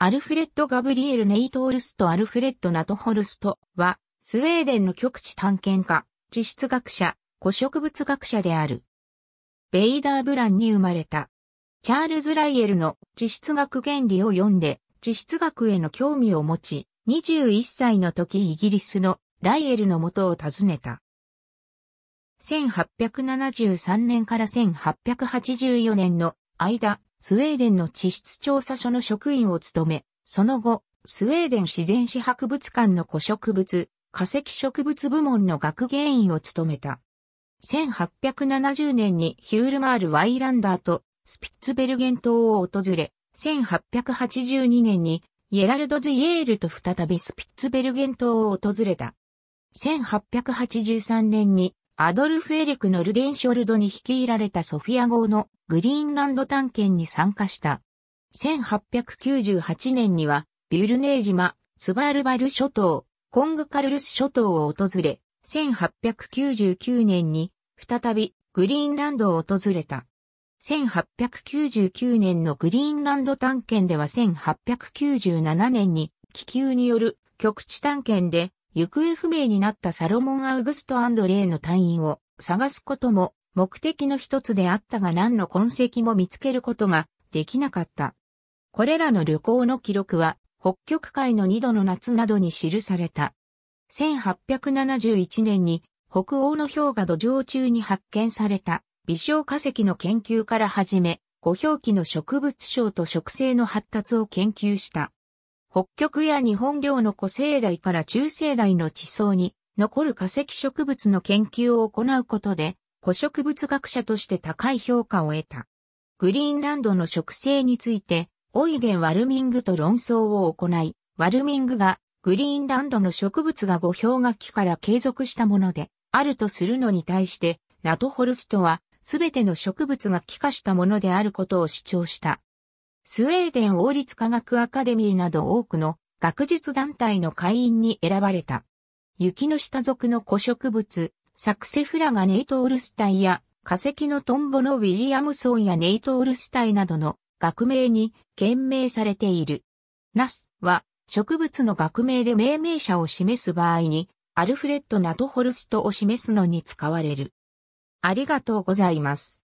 アルフレッド・ガブリエル・ネイトールスト・アルフレッド・ナトホルストは、スウェーデンの極地探検家、地質学者、古植物学者である。ベイダー・ブランに生まれた。チャールズ・ライエルの地質学原理を読んで、地質学への興味を持ち、21歳の時イギリスのライエルの元を訪ねた。1873年から1884年の間、スウェーデンの地質調査所の職員を務め、その後、スウェーデン自然史博物館の古植物、化石植物部門の学芸員を務めた。1870年にヒュールマール・ワイランダーとスピッツベルゲン島を訪れ、1882年にイェラルド・デイエールと再びスピッツベルゲン島を訪れた。1883年にアドルフ・エリクのルデンショルドに率いられたソフィア号のグリーンランド探検に参加した。1898年には、ビュルネー島、スバルバル諸島、コングカルルス諸島を訪れ、1899年に、再び、グリーンランドを訪れた。1899年のグリーンランド探検では1897年に気球による局地探検で行方不明になったサロモン・アウグスト・アンドレイの隊員を探すことも目的の一つであったが何の痕跡も見つけることができなかった。これらの旅行の記録は北極海の二度の夏などに記された。1871年に北欧の氷河土壌中に発見された微小化石の研究から始め、五氷期の植物症と植生の発達を研究した。北極や日本領の古生代から中生代の地層に残る化石植物の研究を行うことで、古植物学者として高い評価を得た。グリーンランドの植生について、オイゲン・ワルミングと論争を行い、ワルミングがグリーンランドの植物が語氷河期から継続したもので、あるとするのに対して、ナトホルストは、すべての植物が気化したものであることを主張した。スウェーデン王立科学アカデミーなど多くの学術団体の会員に選ばれた。雪の下属の古植物、サクセフラがネイト・オルスタイや化石のトンボのウィリアムソンやネイト・オルスタイなどの学名に懸命されている。ナスは植物の学名で命名者を示す場合にアルフレッド・ナトホルストを示すのに使われる。ありがとうございます。